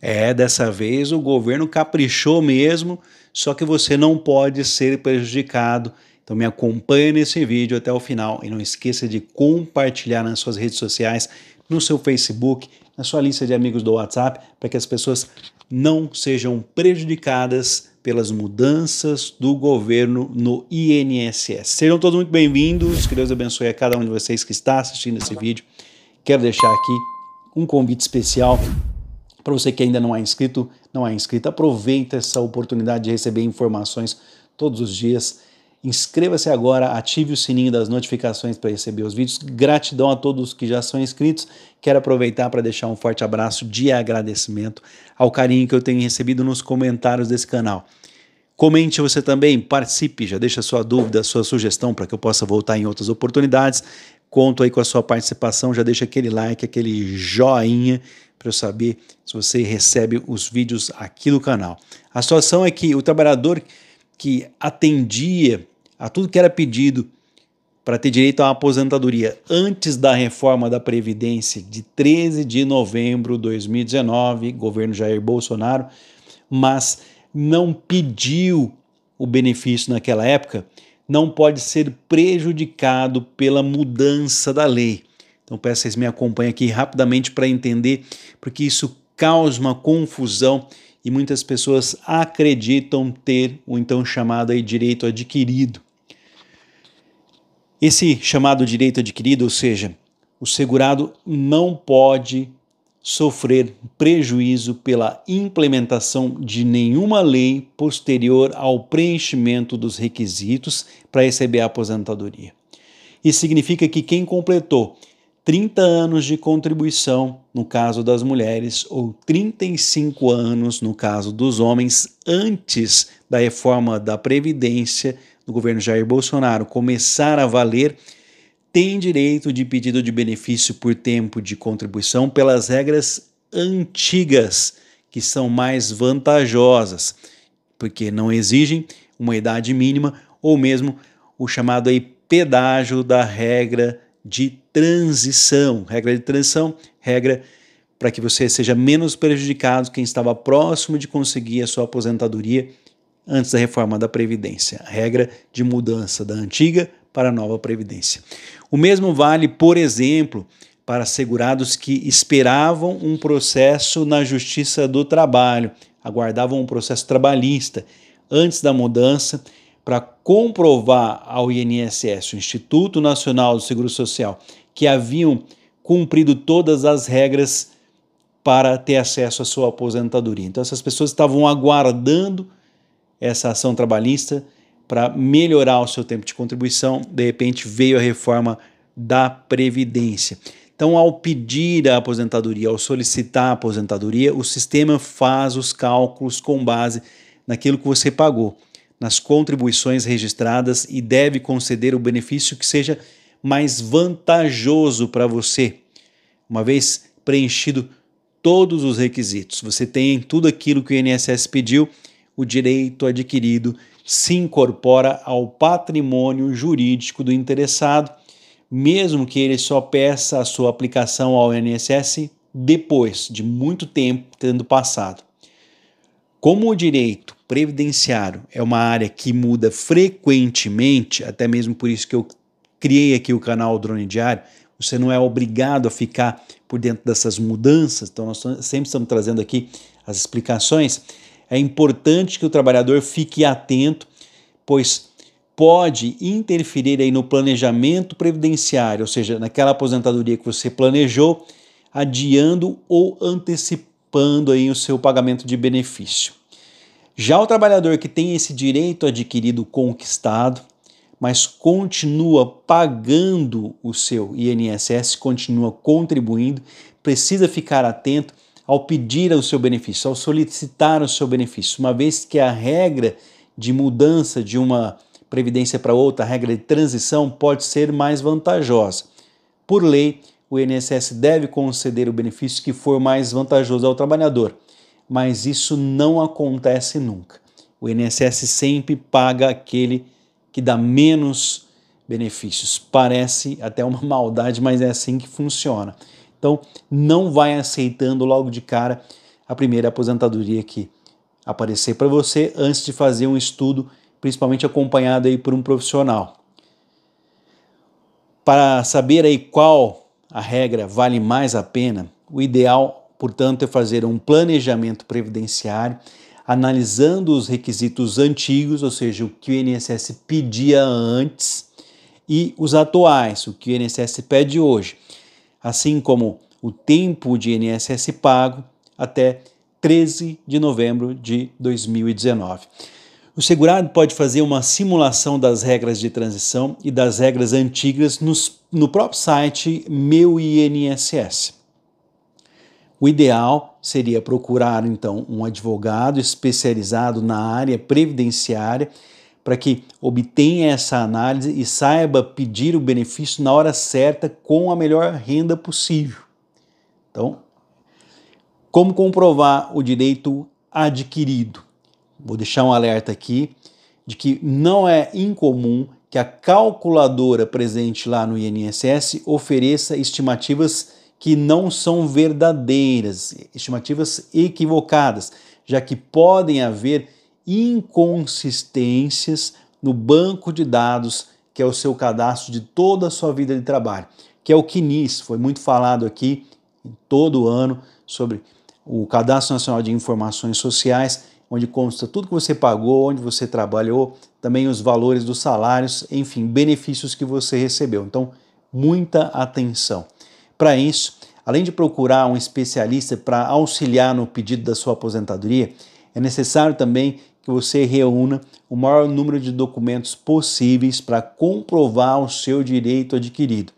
É, dessa vez o governo caprichou mesmo, só que você não pode ser prejudicado. Então me acompanhe nesse vídeo até o final e não esqueça de compartilhar nas suas redes sociais, no seu Facebook, na sua lista de amigos do WhatsApp, para que as pessoas não sejam prejudicadas pelas mudanças do governo no INSS. Sejam todos muito bem-vindos, que Deus abençoe a cada um de vocês que está assistindo esse vídeo. Quero deixar aqui um convite especial para você que ainda não é inscrito, não é inscrito, aproveita essa oportunidade de receber informações todos os dias. Inscreva-se agora, ative o sininho das notificações para receber os vídeos. Gratidão a todos que já são inscritos. Quero aproveitar para deixar um forte abraço de agradecimento ao carinho que eu tenho recebido nos comentários desse canal. Comente você também, participe, já deixa sua dúvida, sua sugestão para que eu possa voltar em outras oportunidades. Conto aí com a sua participação, já deixa aquele like, aquele joinha para eu saber se você recebe os vídeos aqui do canal. A situação é que o trabalhador que atendia a tudo que era pedido para ter direito à aposentadoria antes da reforma da Previdência de 13 de novembro de 2019, governo Jair Bolsonaro, mas não pediu o benefício naquela época, não pode ser prejudicado pela mudança da lei. Então peço que vocês me acompanhem aqui rapidamente para entender, porque isso causa uma confusão e muitas pessoas acreditam ter o então chamado aí direito adquirido. Esse chamado direito adquirido, ou seja, o segurado não pode sofrer prejuízo pela implementação de nenhuma lei posterior ao preenchimento dos requisitos para receber a aposentadoria. Isso significa que quem completou 30 anos de contribuição no caso das mulheres ou 35 anos no caso dos homens antes da reforma da previdência do governo Jair Bolsonaro começar a valer tem direito de pedido de benefício por tempo de contribuição pelas regras antigas que são mais vantajosas, porque não exigem uma idade mínima ou mesmo o chamado aí pedágio da regra de transição. Regra de transição, regra para que você seja menos prejudicado quem estava próximo de conseguir a sua aposentadoria antes da reforma da Previdência. Regra de mudança da antiga para a nova Previdência. O mesmo vale, por exemplo, para segurados que esperavam um processo na Justiça do Trabalho, aguardavam um processo trabalhista antes da mudança para comprovar ao INSS, o Instituto Nacional do Seguro Social, que haviam cumprido todas as regras para ter acesso à sua aposentadoria. Então, essas pessoas estavam aguardando essa ação trabalhista para melhorar o seu tempo de contribuição. De repente, veio a reforma da Previdência. Então, ao pedir a aposentadoria, ao solicitar a aposentadoria, o sistema faz os cálculos com base naquilo que você pagou nas contribuições registradas e deve conceder o benefício que seja mais vantajoso para você. Uma vez preenchido todos os requisitos, você tem tudo aquilo que o INSS pediu, o direito adquirido se incorpora ao patrimônio jurídico do interessado, mesmo que ele só peça a sua aplicação ao INSS depois de muito tempo tendo passado. Como o direito previdenciário é uma área que muda frequentemente, até mesmo por isso que eu criei aqui o canal Drone Diário, você não é obrigado a ficar por dentro dessas mudanças, então nós sempre estamos trazendo aqui as explicações. É importante que o trabalhador fique atento, pois pode interferir aí no planejamento previdenciário, ou seja, naquela aposentadoria que você planejou, adiando ou antecipando antecipando aí o seu pagamento de benefício. Já o trabalhador que tem esse direito adquirido conquistado, mas continua pagando o seu INSS, continua contribuindo, precisa ficar atento ao pedir o seu benefício, ao solicitar o seu benefício, uma vez que a regra de mudança de uma previdência para outra, a regra de transição pode ser mais vantajosa. Por lei, o INSS deve conceder o benefício que for mais vantajoso ao trabalhador, mas isso não acontece nunca. O INSS sempre paga aquele que dá menos benefícios. Parece até uma maldade, mas é assim que funciona. Então, não vai aceitando logo de cara a primeira aposentadoria que aparecer para você antes de fazer um estudo, principalmente acompanhado aí por um profissional. Para saber aí qual a regra vale mais a pena, o ideal, portanto, é fazer um planejamento previdenciário analisando os requisitos antigos, ou seja, o que o INSS pedia antes, e os atuais, o que o INSS pede hoje, assim como o tempo de INSS pago até 13 de novembro de 2019. O segurado pode fazer uma simulação das regras de transição e das regras antigas nos, no próprio site Meu INSS. O ideal seria procurar então um advogado especializado na área previdenciária para que obtenha essa análise e saiba pedir o benefício na hora certa com a melhor renda possível. Então, como comprovar o direito adquirido? vou deixar um alerta aqui de que não é incomum que a calculadora presente lá no INSS ofereça estimativas que não são verdadeiras, estimativas equivocadas, já que podem haver inconsistências no banco de dados que é o seu cadastro de toda a sua vida de trabalho, que é o CNIS, foi muito falado aqui todo ano sobre o Cadastro Nacional de Informações Sociais onde consta tudo que você pagou, onde você trabalhou, também os valores dos salários, enfim, benefícios que você recebeu. Então, muita atenção. Para isso, além de procurar um especialista para auxiliar no pedido da sua aposentadoria, é necessário também que você reúna o maior número de documentos possíveis para comprovar o seu direito adquirido.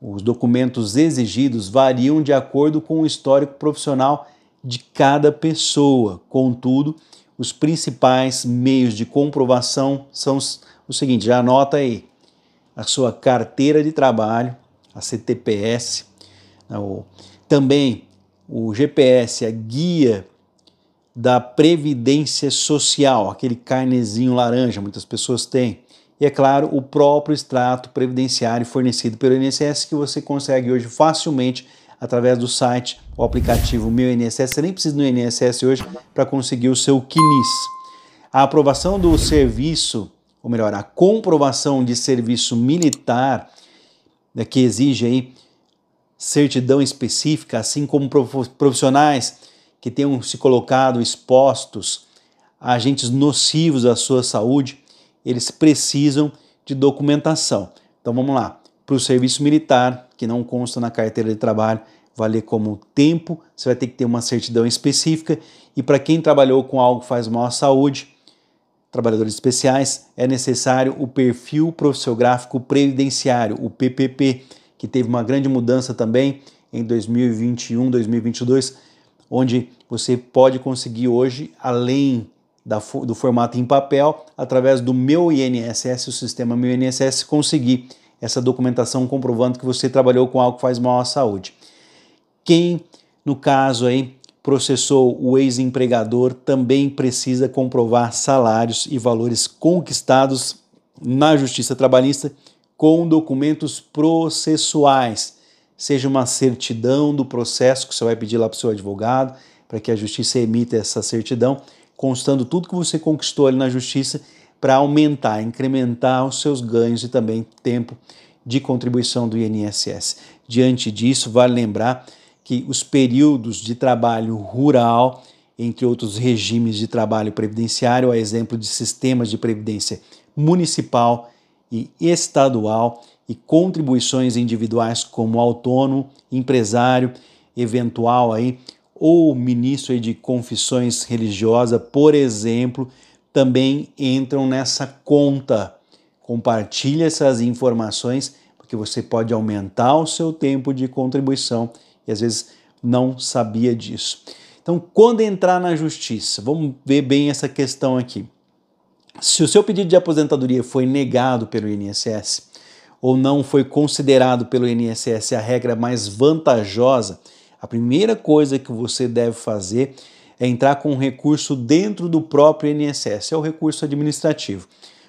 Os documentos exigidos variam de acordo com o histórico profissional de cada pessoa. Contudo, os principais meios de comprovação são o seguinte: já anota aí a sua carteira de trabalho, a CTPS, né, também o GPS, a guia da Previdência Social, aquele carnezinho laranja, muitas pessoas têm. E é claro, o próprio extrato previdenciário fornecido pelo INSS que você consegue hoje facilmente através do site o aplicativo Meu INSS. Você nem precisa do INSS hoje para conseguir o seu QNIS. A aprovação do serviço, ou melhor, a comprovação de serviço militar, né, que exige aí certidão específica, assim como profissionais que tenham se colocado expostos a agentes nocivos à sua saúde, eles precisam de documentação. Então vamos lá para o serviço militar, que não consta na carteira de trabalho, valer como tempo, você vai ter que ter uma certidão específica. E para quem trabalhou com algo que faz mal à saúde, trabalhadores especiais, é necessário o perfil profissiográfico previdenciário, o PPP, que teve uma grande mudança também em 2021, 2022, onde você pode conseguir hoje, além da, do formato em papel, através do meu INSS, o sistema meu INSS, conseguir essa documentação comprovando que você trabalhou com algo que faz mal à saúde. Quem, no caso aí, processou o ex-empregador também precisa comprovar salários e valores conquistados na Justiça Trabalhista com documentos processuais, seja uma certidão do processo que você vai pedir lá para o seu advogado, para que a justiça emita essa certidão, constando tudo que você conquistou ali na justiça para aumentar, incrementar os seus ganhos e também tempo de contribuição do INSS. Diante disso, vale lembrar que os períodos de trabalho rural, entre outros regimes de trabalho previdenciário, a exemplo de sistemas de previdência municipal e estadual e contribuições individuais como autônomo, empresário, eventual aí ou ministro aí de confissões religiosa, por exemplo, também entram nessa conta. Compartilhe essas informações porque você pode aumentar o seu tempo de contribuição e às vezes não sabia disso. Então, quando entrar na justiça, vamos ver bem essa questão aqui. Se o seu pedido de aposentadoria foi negado pelo INSS ou não foi considerado pelo INSS a regra mais vantajosa, a primeira coisa que você deve fazer é é entrar com um recurso dentro do próprio INSS, é o recurso administrativo.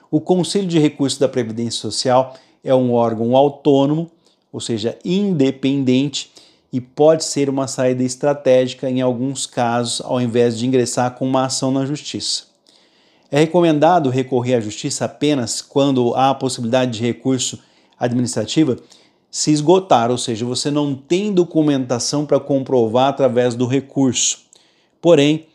O Conselho de Recursos da Previdência Social é um órgão autônomo, ou seja, independente, e pode ser uma saída estratégica em alguns casos, ao invés de ingressar com uma ação na justiça. É recomendado recorrer à justiça apenas quando há a possibilidade de recurso administrativa se esgotar, ou seja, você não tem documentação para comprovar através do recurso. Porém,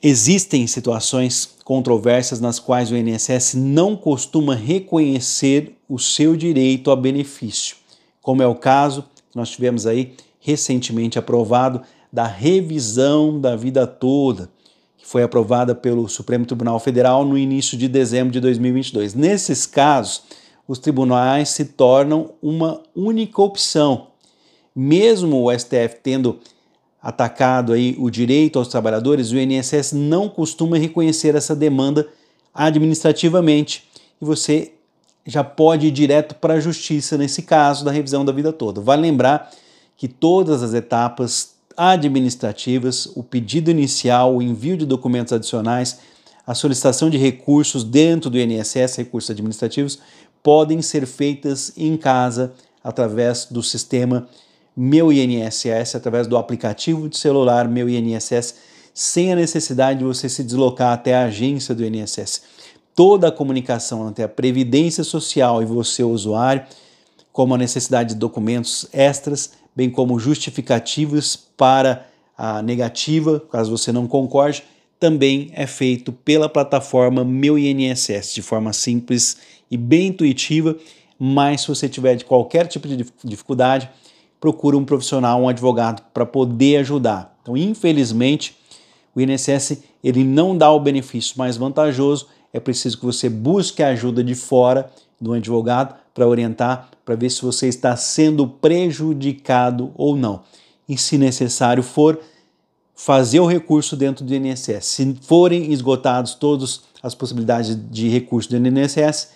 existem situações controversas nas quais o INSS não costuma reconhecer o seu direito a benefício, como é o caso que nós tivemos aí recentemente aprovado da revisão da vida toda, que foi aprovada pelo Supremo Tribunal Federal no início de dezembro de 2022. Nesses casos, os tribunais se tornam uma única opção. Mesmo o STF tendo atacado aí o direito aos trabalhadores, o INSS não costuma reconhecer essa demanda administrativamente e você já pode ir direto para a justiça nesse caso da revisão da vida toda. Vale lembrar que todas as etapas administrativas, o pedido inicial, o envio de documentos adicionais, a solicitação de recursos dentro do INSS, recursos administrativos, podem ser feitas em casa através do sistema meu INSS através do aplicativo de celular Meu INSS, sem a necessidade de você se deslocar até a agência do INSS. Toda a comunicação entre a Previdência Social e você, usuário, como a necessidade de documentos extras, bem como justificativos para a negativa, caso você não concorde, também é feito pela plataforma Meu INSS, de forma simples e bem intuitiva, mas se você tiver de qualquer tipo de dificuldade, procura um profissional, um advogado para poder ajudar. Então, infelizmente, o INSS ele não dá o benefício mais vantajoso, é preciso que você busque a ajuda de fora do advogado para orientar, para ver se você está sendo prejudicado ou não. E se necessário for, fazer o recurso dentro do INSS. Se forem esgotados todas as possibilidades de recurso do INSS,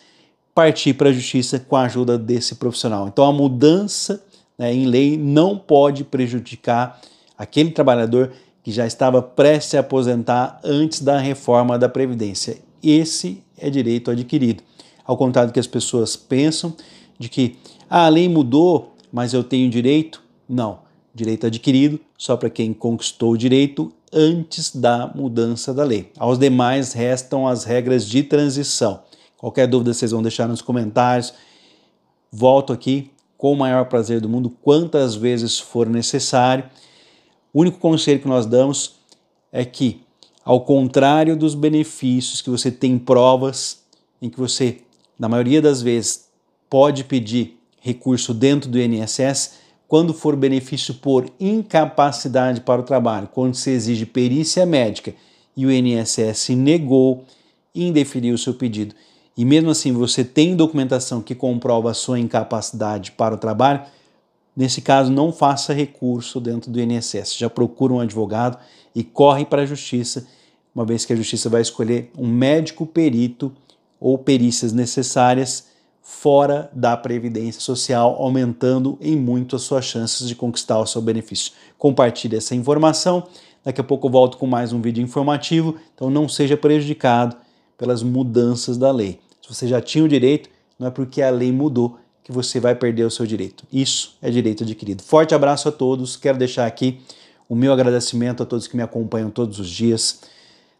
partir para a justiça com a ajuda desse profissional. Então a mudança né, em lei não pode prejudicar aquele trabalhador que já estava prestes a aposentar antes da reforma da Previdência. Esse é direito adquirido. Ao contrário do que as pessoas pensam, de que ah, a lei mudou, mas eu tenho direito. Não, direito adquirido só para quem conquistou o direito antes da mudança da lei. Aos demais restam as regras de transição. Qualquer dúvida vocês vão deixar nos comentários. Volto aqui com o maior prazer do mundo, quantas vezes for necessário. O único conselho que nós damos é que, ao contrário dos benefícios que você tem provas, em que você, na maioria das vezes, pode pedir recurso dentro do INSS, quando for benefício por incapacidade para o trabalho, quando se exige perícia médica e o INSS negou indeferiu o seu pedido, e mesmo assim você tem documentação que comprova a sua incapacidade para o trabalho, nesse caso não faça recurso dentro do INSS. Já procura um advogado e corre para a justiça, uma vez que a justiça vai escolher um médico perito ou perícias necessárias fora da previdência social, aumentando em muito as suas chances de conquistar o seu benefício. Compartilhe essa informação. Daqui a pouco eu volto com mais um vídeo informativo, então não seja prejudicado pelas mudanças da lei. Se você já tinha o direito, não é porque a lei mudou que você vai perder o seu direito. Isso é direito adquirido. Forte abraço a todos. Quero deixar aqui o meu agradecimento a todos que me acompanham todos os dias.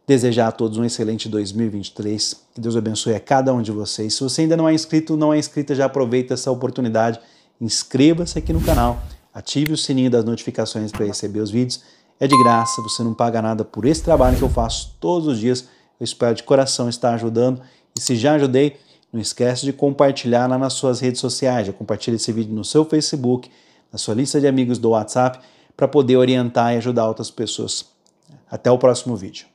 Desejar a todos um excelente 2023. Que Deus abençoe a cada um de vocês. Se você ainda não é inscrito, não é inscrita, já aproveita essa oportunidade. Inscreva-se aqui no canal. Ative o sininho das notificações para receber os vídeos. É de graça, você não paga nada por esse trabalho que eu faço todos os dias eu espero de coração estar ajudando. E se já ajudei, não esquece de compartilhar lá nas suas redes sociais. Já compartilha esse vídeo no seu Facebook, na sua lista de amigos do WhatsApp, para poder orientar e ajudar outras pessoas. Até o próximo vídeo.